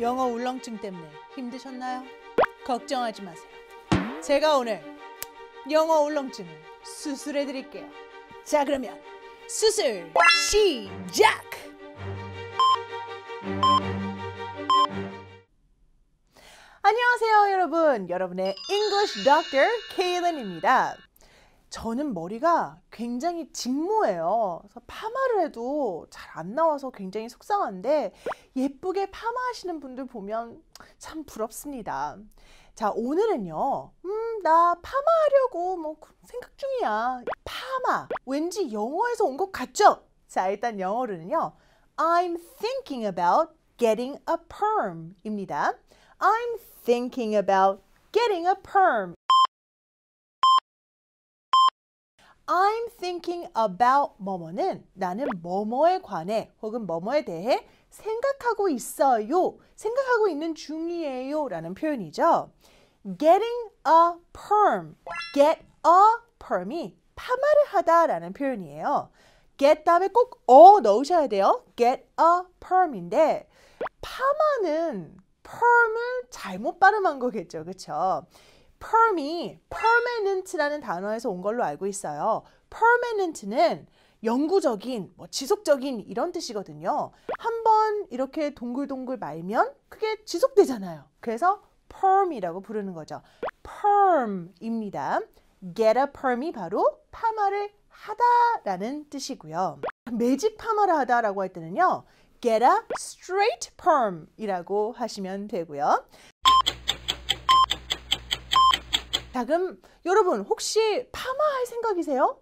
영어 울렁증 때문에 힘드셨나요? 걱정하지 마세요. 제가 오늘 영어 울렁증을 수술해 드릴게요. 자, 그러면 수술 시작! 안녕하세요, 여러분. 여러분의 English Doctor 케일런입니다. 저는 머리가 굉장히 직모예요. 그래서 파마를 해도 잘 안 나와서 굉장히 속상한데 예쁘게 파마하시는 분들 보면 참 부럽습니다. 자, 오늘은요. 음, 나 파마하려고 뭐 생각 중이야. 파마. 왠지 영어에서 온 것 같죠? 자, 일단 영어로는요. I'm thinking about getting a perm 입니다. I'm thinking about getting a perm. I'm thinking about 뭐뭐는 나는 뭐뭐에 관해 혹은 뭐뭐에 대해 생각하고 있어요. 생각하고 있는 중이에요. 라는 표현이죠. getting a perm, get a perm이 파마를 하다 라는 표현이에요. get 다음에 꼭어 넣으셔야 돼요. get a perm인데 파마는 perm을 잘못 발음한 거겠죠. 그렇죠? perm이 permanent라는 단어에서 온 걸로 알고 있어요. permanent는 영구적인, 뭐 지속적인 이런 뜻이거든요. 한 번 이렇게 동글동글 말면 그게 지속되잖아요. 그래서 perm이라고 부르는 거죠. perm입니다. get a perm이 바로 파마를 하다라는 뜻이고요. 매직 파마를 하다라고 할 때는요. get a straight perm이라고 하시면 되고요. 자, 그럼 여러분 혹시 파마할 생각이세요?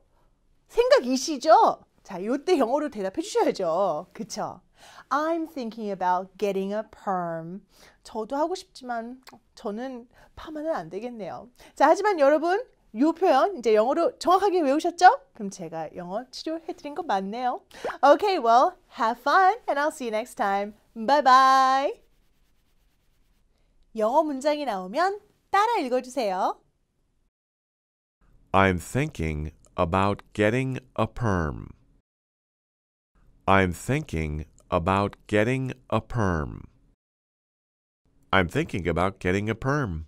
생각이시죠? 자, 이때 영어로 대답해 주셔야죠. 그쵸? I'm thinking about getting a perm. 저도 하고 싶지만 저는 파마는 안 되겠네요. 자, 하지만 여러분 이 표현 이제 영어로 정확하게 외우셨죠? 그럼 제가 영어 치료해 드린 거 맞네요. Okay, well, have fun and I'll see you next time. Bye bye. 영어 문장이 나오면 따라 읽어주세요. I'm thinking about getting a perm. I'm thinking about getting a perm. I'm thinking about getting a perm.